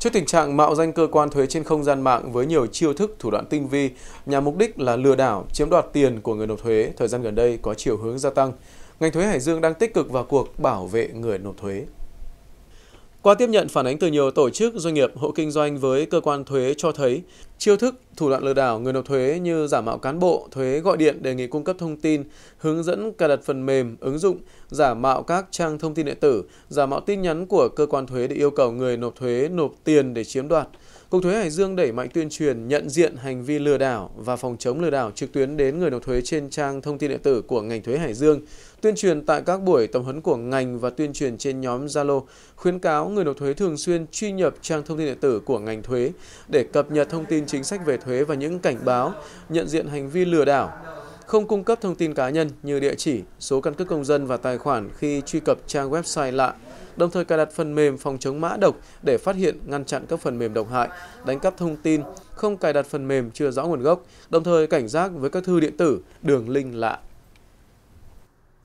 Trước tình trạng mạo danh cơ quan thuế trên không gian mạng với nhiều chiêu thức thủ đoạn tinh vi nhằm mục đích là lừa đảo, chiếm đoạt tiền của người nộp thuế thời gian gần đây có chiều hướng gia tăng, ngành thuế Hải Dương đang tích cực vào cuộc bảo vệ người nộp thuế. Qua tiếp nhận phản ánh từ nhiều tổ chức, doanh nghiệp, hộ kinh doanh với cơ quan thuế cho thấy, Chiêu thức, thủ đoạn lừa đảo người nộp thuế như giả mạo cán bộ, thuế gọi điện đề nghị cung cấp thông tin, hướng dẫn cài đặt phần mềm, ứng dụng, giả mạo các trang thông tin điện tử, giả mạo tin nhắn của cơ quan thuế để yêu cầu người nộp thuế nộp tiền để chiếm đoạt. Cục thuế Hải Dương đẩy mạnh tuyên truyền nhận diện hành vi lừa đảo và phòng chống lừa đảo trực tuyến đến người nộp thuế trên trang thông tin điện tử của ngành thuế Hải Dương, tuyên truyền tại các buổi tập huấn của ngành và tuyên truyền trên nhóm Zalo, khuyến cáo người nộp thuế thường xuyên truy nhập trang thông tin điện tử của ngành thuế để cập nhật thông tin chính sách về thuế và những cảnh báo, nhận diện hành vi lừa đảo, không cung cấp thông tin cá nhân như địa chỉ, số căn cước công dân và tài khoản khi truy cập trang website lạ, đồng thời cài đặt phần mềm phòng chống mã độc để phát hiện, ngăn chặn các phần mềm độc hại, đánh cắp thông tin, không cài đặt phần mềm chưa rõ nguồn gốc, đồng thời cảnh giác với các thư điện tử, đường link lạ.